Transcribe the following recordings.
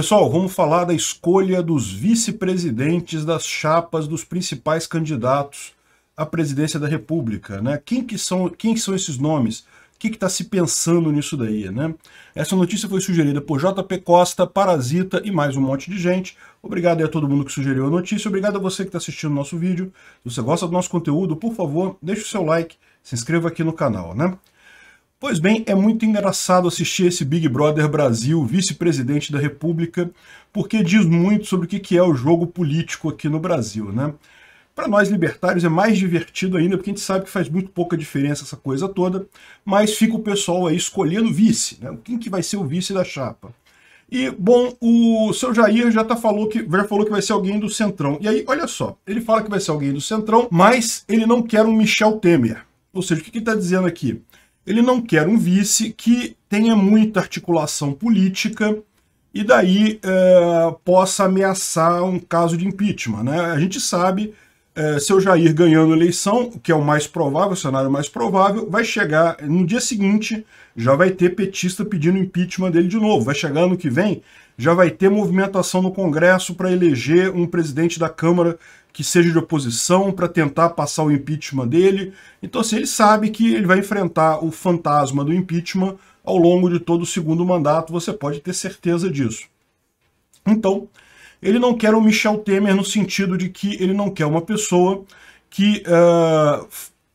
Pessoal, vamos falar da escolha dos vice-presidentes das chapas dos principais candidatos à presidência da República, né? Quem que são, quem que são esses nomes? O que está se pensando nisso daí, né? Essa notícia foi sugerida por JP Costa, Parasita e mais um monte de gente. Obrigado a todo mundo que sugeriu a notícia. Obrigado a você que está assistindo o nosso vídeo. Se você gosta do nosso conteúdo, por favor, deixe o seu like, se inscreva aqui no canal, né? Pois bem, é muito engraçado assistir esse Big Brother Brasil, vice-presidente da República, porque diz muito sobre o que é o jogo político aqui no Brasil, né? Para nós libertários é mais divertido ainda, porque a gente sabe que faz muito pouca diferença essa coisa toda, mas fica o pessoal aí escolhendo vice, né? Quem que vai ser o vice da chapa? E, bom, o seu Jair já, tá falou que, já falou que vai ser alguém do Centrão. E aí, olha só, ele fala que vai ser alguém do Centrão, mas ele não quer um Michel Temer. Ou seja, o que, que ele está dizendo aqui? Ele não quer um vice que tenha muita articulação política e daí é, possa ameaçar um caso de impeachment. Né? A gente sabe é, seu Jair ganhando eleição, que é o mais provável, o cenário mais provável, vai chegar no dia seguinte, já vai ter petista pedindo impeachment dele de novo. Vai chegar ano que vem, já vai ter movimentação no Congresso para eleger um presidente da Câmara que seja de oposição para tentar passar o impeachment dele. Então, assim, ele sabe que ele vai enfrentar o fantasma do impeachment ao longo de todo o segundo mandato, você pode ter certeza disso. Então, ele não quer o Michel Temer no sentido de que ele não quer uma pessoa que uh,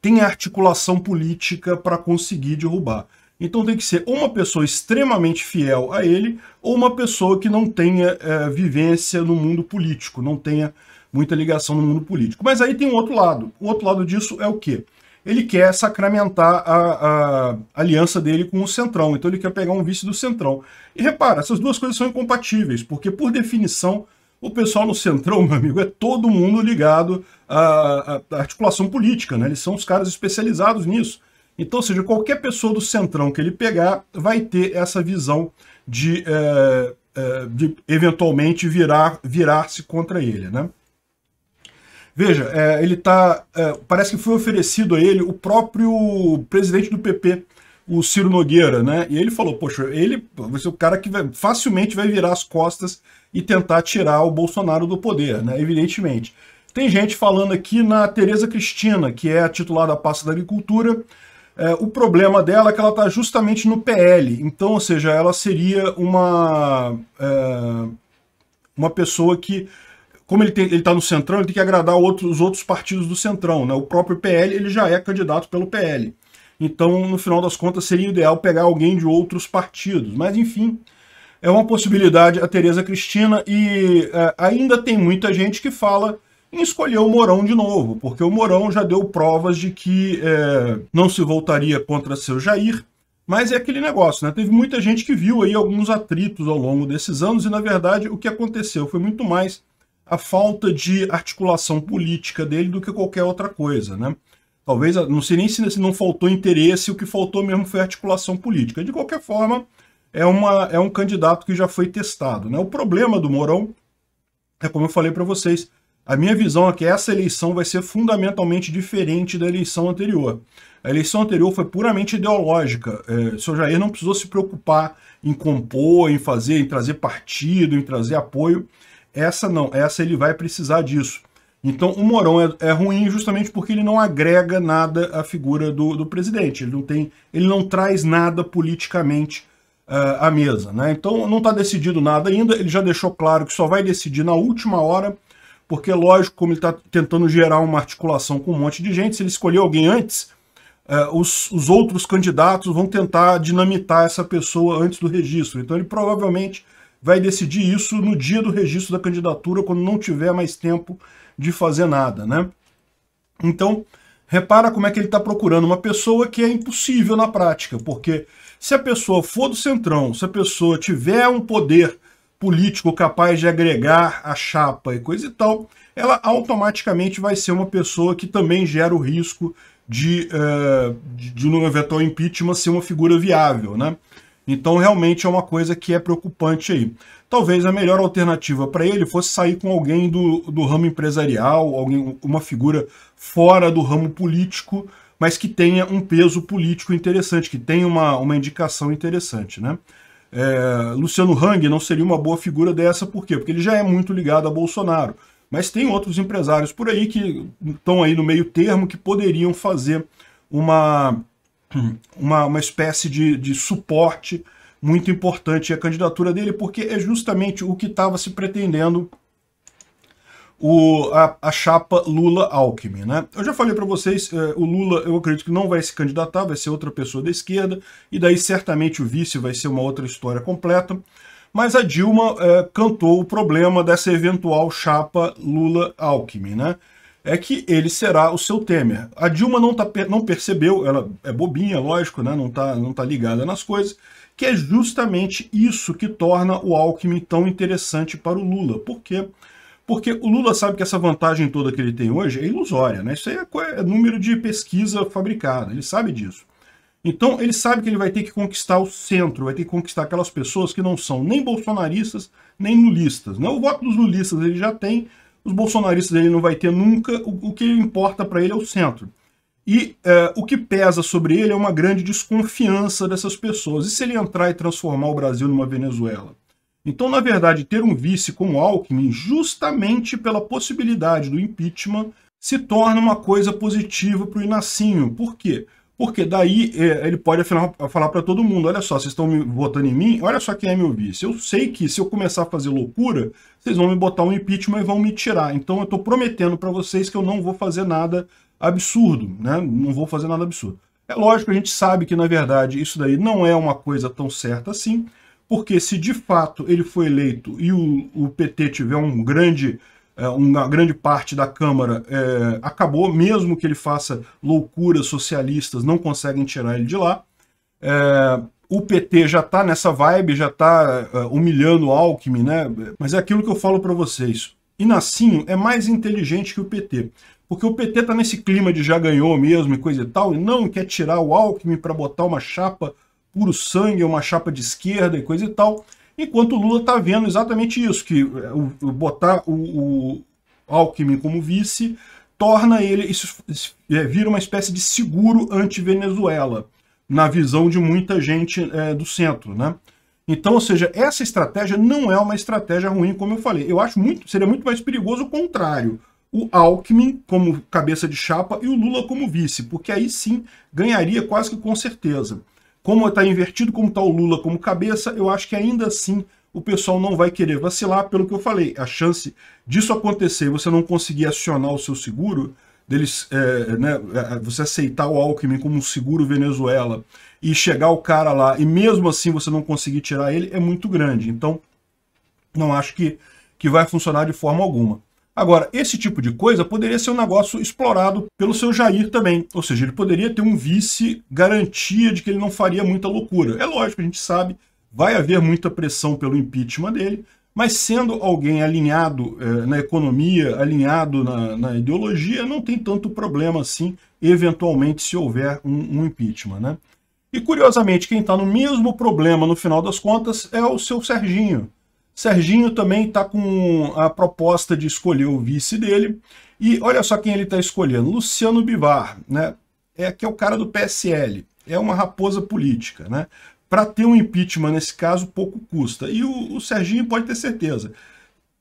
tenha articulação política para conseguir derrubar. Então tem que ser uma pessoa extremamente fiel a ele ou uma pessoa que não tenha uh, vivência no mundo político, não tenha muita ligação no mundo político. Mas aí tem um outro lado. O outro lado disso é o quê? ele quer sacramentar a, a, aliança dele com o Centrão. Então ele quer pegar um vice do Centrão. E repara, essas duas coisas são incompatíveis, porque por definição, o pessoal no Centrão, meu amigo, é todo mundo ligado à, à articulação política, né? Eles são os caras especializados nisso. Então, seja, qualquer pessoa do Centrão que ele pegar vai ter essa visão de, é, é, de eventualmente virar, virar-se contra ele, né? Veja, é, ele tá. É, parece que foi oferecido a ele o próprio presidente do PP, o Ciro Nogueira, né? E ele falou: Poxa, ele vai ser o cara que vai, facilmente vai virar as costas e tentar tirar o Bolsonaro do poder, né? Evidentemente. Tem gente falando aqui na Tereza Cristina, que é a titular da pasta da agricultura. É, o problema dela é que ela está justamente no PL. Então, ou seja, ela seria uma, é, uma pessoa que como ele está no Centrão, ele tem que agradar outros, os outros partidos do Centrão. Né? O próprio PL ele já é candidato pelo PL. Então, no final das contas, seria ideal pegar alguém de outros partidos. Mas, enfim, é uma possibilidade a Tereza Cristina e é, ainda tem muita gente que fala em escolher o Morão de novo, porque o Morão já deu provas de que é, não se voltaria contra seu Jair. Mas é aquele negócio, né? Teve muita gente que viu aí alguns atritos ao longo desses anos e, na verdade, o que aconteceu foi muito mais a falta de articulação política dele do que qualquer outra coisa, né? Talvez, não sei nem se não faltou interesse, o que faltou mesmo foi articulação política. De qualquer forma, é, uma, é um candidato que já foi testado. Né? O problema do Mourão é, como eu falei para vocês, a minha visão é que essa eleição vai ser fundamentalmente diferente da eleição anterior. A eleição anterior foi puramente ideológica. É, o senhor Jair não precisou se preocupar em compor, em fazer, em trazer partido, em trazer apoio. Essa não, essa ele vai precisar disso. Então o Moron é, é, ruim justamente porque ele não agrega nada à figura do, do presidente. Ele não tem, ele não traz nada politicamente uh, à mesa. Né? Então não está decidido nada ainda. Ele já deixou claro que só vai decidir na última hora, porque lógico, como ele está tentando gerar uma articulação com um monte de gente, se ele escolher alguém antes, uh, os, os outros candidatos vão tentar dinamitar essa pessoa antes do registro. Então ele provavelmente vai decidir isso no dia do registro da candidatura, quando não tiver mais tempo de fazer nada, né? Então, repara como é que ele está procurando uma pessoa que é impossível na prática, porque se a pessoa for do centrão, se a pessoa tiver um poder político capaz de agregar a chapa e coisa e tal, ela automaticamente vai ser uma pessoa que também gera o risco de, uh, de, de um eventual impeachment ser uma figura viável, né? Então, realmente é uma coisa que é preocupante aí. Talvez a melhor alternativa para ele fosse sair com alguém do, do ramo empresarial, alguém, uma figura fora do ramo político, mas que tenha um peso político interessante, que tenha uma, uma indicação interessante, né? É, Luciano Hang não seria uma boa figura dessa, por quê? Porque ele já é muito ligado a Bolsonaro. Mas tem outros empresários por aí que estão aí no meio termo que poderiam fazer uma uma, uma espécie de, de suporte muito importante à candidatura dele, porque é justamente o que estava se pretendendo o, a, a chapa Lula-Alckmin. Né? Eu já falei para vocês, é, o Lula eu acredito que não vai se candidatar, vai ser outra pessoa da esquerda, e daí certamente o vice vai ser uma outra história completa. Mas a Dilma é, cantou o problema dessa eventual chapa Lula-Alckmin. Né? é que ele será o seu Temer. A Dilma não, tá, não percebeu, ela é bobinha, lógico, né? não está não tá ligada nas coisas, que é justamente isso que torna o Alckmin tão interessante para o Lula. Por quê? Porque o Lula sabe que essa vantagem toda que ele tem hoje é ilusória, né? Isso aí é, é número de pesquisa fabricada, ele sabe disso. Então ele sabe que ele vai ter que conquistar o centro, vai ter que conquistar aquelas pessoas que não são nem bolsonaristas, nem lulistas. Né? O voto dos lulistas ele já tem, os bolsonaristas ele não vai ter nunca, o, o que importa para ele é o centro. E é, o que pesa sobre ele é uma grande desconfiança dessas pessoas. E se ele entrar e transformar o Brasil numa Venezuela? Então, na verdade, ter um vice como Alckmin, justamente pela possibilidade do impeachment, se torna uma coisa positiva para o Inacinho. Por quê? Porque daí é, ele pode afinal, falar para todo mundo, olha só, vocês estão me votando em mim, olha só quem é meu vice. Eu sei que se eu começar a fazer loucura, vocês vão me botar um impeachment e vão me tirar. Então eu estou prometendo para vocês que eu não vou fazer nada absurdo, né? Não vou fazer nada absurdo. É lógico, a gente sabe que, na verdade, isso daí não é uma coisa tão certa assim, porque se de fato ele foi eleito e o, o PT tiver um grande é, uma grande parte da Câmara é, acabou, mesmo que ele faça loucuras socialistas, não conseguem tirar ele de lá. É, o PT já está nessa vibe, já está é, humilhando o Alckmin, né? Mas é aquilo que eu falo para vocês. Inacinho é mais inteligente que o PT. Porque o PT está nesse clima de já ganhou mesmo e coisa e tal, e não quer tirar o Alckmin para botar uma chapa puro sangue, uma chapa de esquerda e coisa e tal. Enquanto o Lula está vendo exatamente isso, que é, o, o botar o, o, Alckmin como vice torna ele, isso é, vira uma espécie de seguro anti-Venezuela, na visão de muita gente é, do centro, né? Então, ou seja, essa estratégia não é uma estratégia ruim, como eu falei. Eu acho muito, seria muito mais perigoso o contrário. O Alckmin como cabeça de chapa e o Lula como vice, porque aí sim ganharia quase que com certeza. Como está invertido, como está o Lula como cabeça, eu acho que ainda assim o pessoal não vai querer vacilar, pelo que eu falei. A chance disso acontecer, você não conseguir acionar o seu seguro, deles, é, né, é, você aceitar o Alckmin como um seguro Venezuela e chegar o cara lá e mesmo assim você não conseguir tirar ele, é muito grande. Então, não acho que, que vai funcionar de forma alguma. Agora, esse tipo de coisa poderia ser um negócio explorado pelo seu Jair também. Ou seja, ele poderia ter um vice garantia de que ele não faria muita loucura. É lógico, a gente sabe, vai haver muita pressão pelo impeachment dele, mas sendo alguém alinhado eh, na economia, alinhado na, na, ideologia, não tem tanto problema assim, eventualmente, se houver um, um impeachment, né? E, curiosamente, quem está no mesmo problema, no final das contas, é o seu Serginho, Serginho também está com a proposta de escolher o vice dele. E olha só quem ele está escolhendo. Luciano Bivar, né? É que é o cara do PSL. É uma raposa política, né? Para ter um impeachment nesse caso, pouco custa. E o, o Serginho pode ter certeza.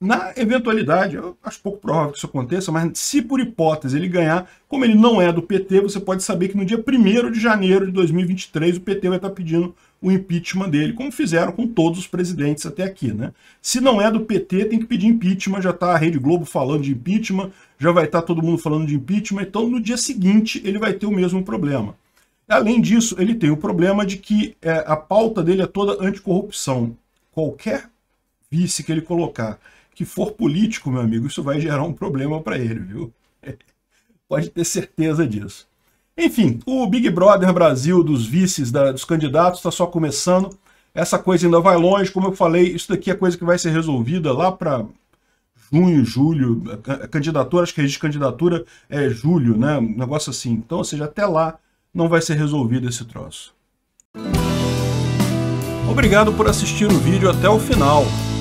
Na eventualidade, eu acho pouco provável que isso aconteça, mas se por hipótese ele ganhar, como ele não é do PT, você pode saber que no dia 1 de janeiro de 2023 o PT vai estar tá pedindo o impeachment dele, como fizeram com todos os presidentes até aqui. Né? Se não é do PT, tem que pedir impeachment, já está a Rede Globo falando de impeachment, já vai estar tá todo mundo falando de impeachment, então no dia seguinte ele vai ter o mesmo problema. Além disso, ele tem o problema de que é, a pauta dele é toda anticorrupção. Qualquer vice que ele colocar que for político, meu amigo, isso vai gerar um problema para ele, viu? Pode ter certeza disso. Enfim, o Big Brother Brasil dos vices da, dos candidatos está só começando. Essa coisa ainda vai longe, como eu falei, isso daqui é coisa que vai ser resolvida lá para junho, julho, candidatura, acho que registro de candidatura é julho, né? Um negócio assim. Então, ou seja, até lá não vai ser resolvido esse troço. Obrigado por assistir o vídeo até o final.